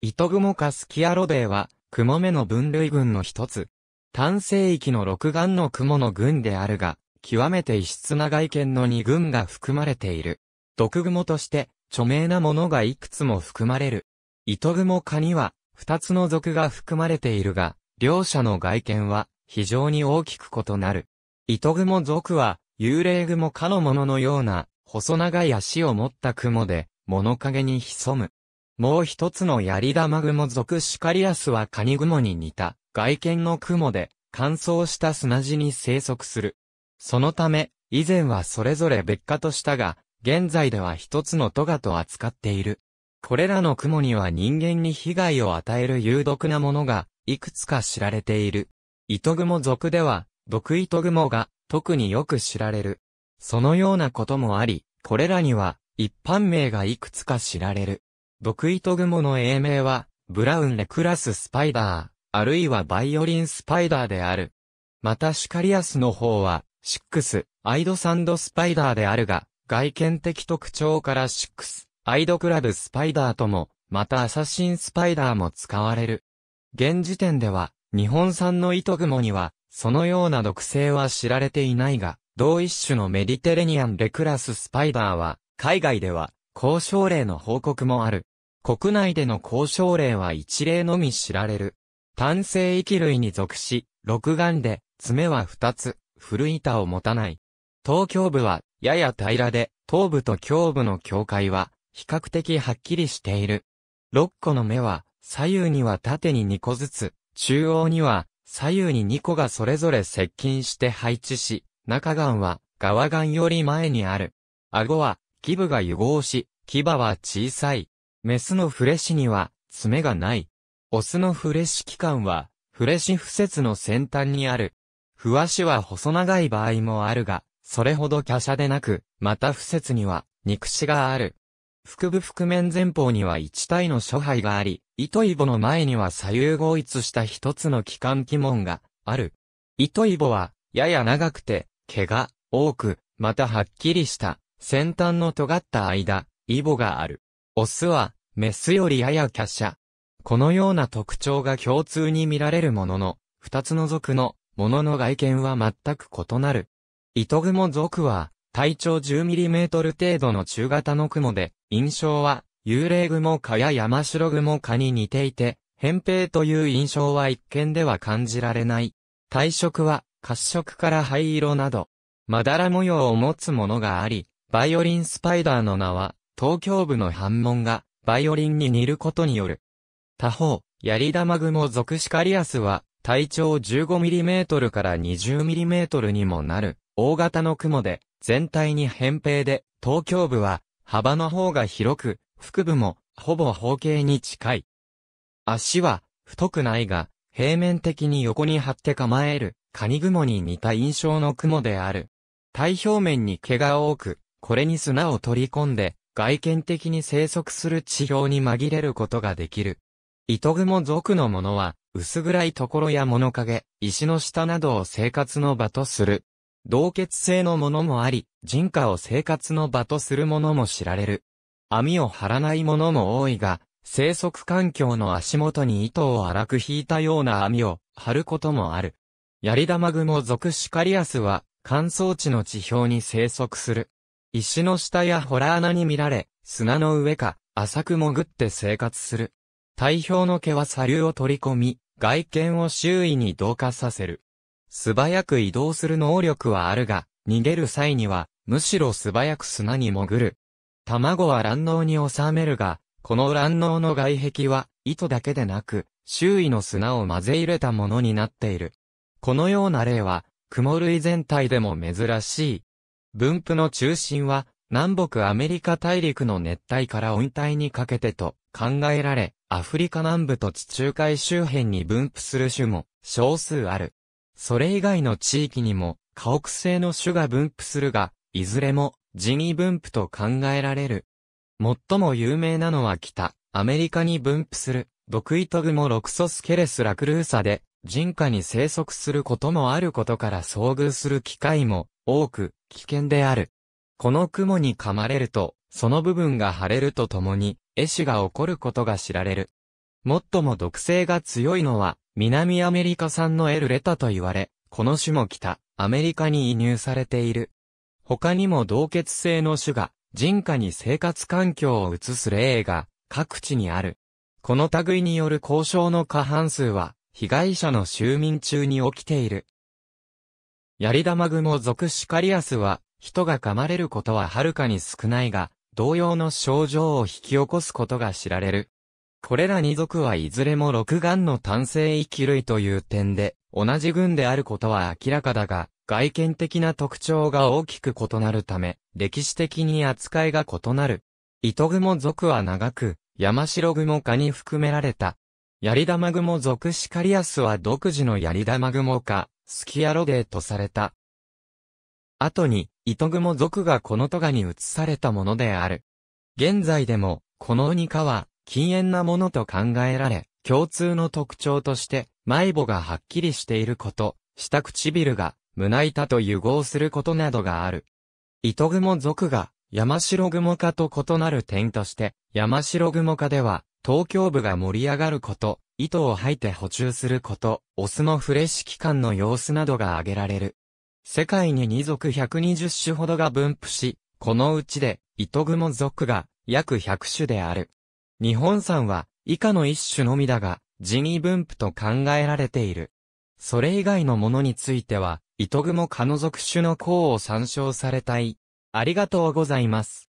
糸雲かスキアロデーは、クモメの分類群の一つ。単生域の六眼のモの群であるが、極めて異質な外見の二群が含まれている。毒雲として、著名なものがいくつも含まれる。糸雲科には、二つの属が含まれているが、両者の外見は、非常に大きく異なる。糸雲属は、幽霊雲科のもののような、細長い足を持った雲で、物陰に潜む。もう一つの槍玉雲属シカリアスはカニ雲に似た外見の雲で乾燥した砂地に生息する。そのため、以前はそれぞれ別化としたが、現在では一つのトガと扱っている。これらの雲には人間に被害を与える有毒なものが、いくつか知られている。糸雲属では、毒糸雲が、特によく知られる。そのようなこともあり、これらには、一般名がいくつか知られる。毒糸雲の英名は、ブラウンレクラススパイダー、あるいはバイオリンスパイダーである。またシカリアスの方は、シックス、アイドサンドスパイダーであるが、外見的特徴からシックス、アイドクラブスパイダーとも、またアサシンスパイダーも使われる。現時点では、日本産の糸雲には、そのような毒性は知られていないが、同一種のメディテレニアンレクラススパイダーは、海外では、高症例の報告もある。国内での交渉例は一例のみ知られる。単性域類に属し、六眼で、爪は二つ、古板を持たない。東京部は、やや平らで、東部と胸部の境界は、比較的はっきりしている。六個の目は、左右には縦に2個ずつ、中央には、左右に2個がそれぞれ接近して配置し、中眼は、側眼より前にある。顎は、基部が融合し、牙は小さい。メスのフレシには、爪がない。オスのフレシ器官は、フレシ不節の先端にある。ふわしは細長い場合もあるが、それほど華奢でなく、また不節には、肉子がある。腹部腹面前方には一体の諸肺があり、糸イボの前には左右合一した一つの器官気門がある。糸イボは、やや長くて、毛が多く、またはっきりした、先端の尖った間、イボがある。オスは、メスよりやや華奢。このような特徴が共通に見られるものの、二つの族の、ものの外見は全く異なる。糸雲族は、体長 10mm 程度の中型の雲で、印象は、幽霊雲かや山城雲かに似ていて、扁平という印象は一見では感じられない。体色は、褐色から灰色など、まだら模様を持つものがあり、バイオリンスパイダーの名は、東京部の反問が、バイオリンに似ることによる。他方、ヤリダマグモ属シカリアスは、体長 15mm から 20mm にもなる、大型の雲で、全体に扁平で、東京部は、幅の方が広く、腹部も、ほぼ方形に近い。足は、太くないが、平面的に横に張って構える、カニ雲に似た印象の雲である。体表面に毛が多く、これに砂を取り込んで、外見的に生息する地表に紛れることができる。糸雲属のものは、薄暗いところや物陰、石の下などを生活の場とする。同血性のものもあり、人家を生活の場とするものも知られる。網を張らないものも多いが、生息環境の足元に糸を荒く引いたような網を張ることもある。槍玉蜘蛛グ属シカリアスは、乾燥地の地表に生息する。石の下や洞穴に見られ、砂の上か、浅く潜って生活する。体表の毛は砂流を取り込み、外見を周囲に同化させる。素早く移動する能力はあるが、逃げる際には、むしろ素早く砂に潜る。卵は卵脳に収めるが、この卵脳の外壁は、糸だけでなく、周囲の砂を混ぜ入れたものになっている。このような例は、雲類全体でも珍しい。分布の中心は、南北アメリカ大陸の熱帯から温帯にかけてと考えられ、アフリカ南部と地中海周辺に分布する種も少数ある。それ以外の地域にも、家屋性の種が分布するが、いずれも人為分布と考えられる。最も有名なのは北、アメリカに分布する、ドクイトグモロクソスケレスラクルーサで、人家に生息することもあることから遭遇する機会も多く危険である。この雲に噛まれると、その部分が腫れるとともに、絵死が起こることが知られる。最も毒性が強いのは、南アメリカ産のエルレタと言われ、この種も北、アメリカに移入されている。他にも同血性の種が、人家に生活環境を移す例が、各地にある。この類による交渉の過半数は、被害者の就眠中に起きている。ヤリダマグモ属シカリアスは、人が噛まれることははるかに少ないが、同様の症状を引き起こすことが知られる。これら二族はいずれも六眼の単性域類という点で、同じ群であることは明らかだが、外見的な特徴が大きく異なるため、歴史的に扱いが異なる。糸雲族は長く、山城雲科に含められた槍玉雲属シカリアスは独自の槍玉雲か、スキアロデーとされた。後に、糸雲属がこのトガに移されたものである。現在でも、このウニ科は、禁煙なものと考えられ、共通の特徴として、前母がはっきりしていること、下唇が、胸板と融合することなどがある。糸雲属が、山城雲科と異なる点として、山城雲科では、東京部が盛り上がること、糸を吐いて補充すること、オスのフレッシュ期間の様子などが挙げられる。世界に2族120種ほどが分布し、このうちで、糸雲族が約100種である。日本産は以下の一種のみだが、人為分布と考えられている。それ以外のものについては、糸雲科の属種の項を参照されたい。ありがとうございます。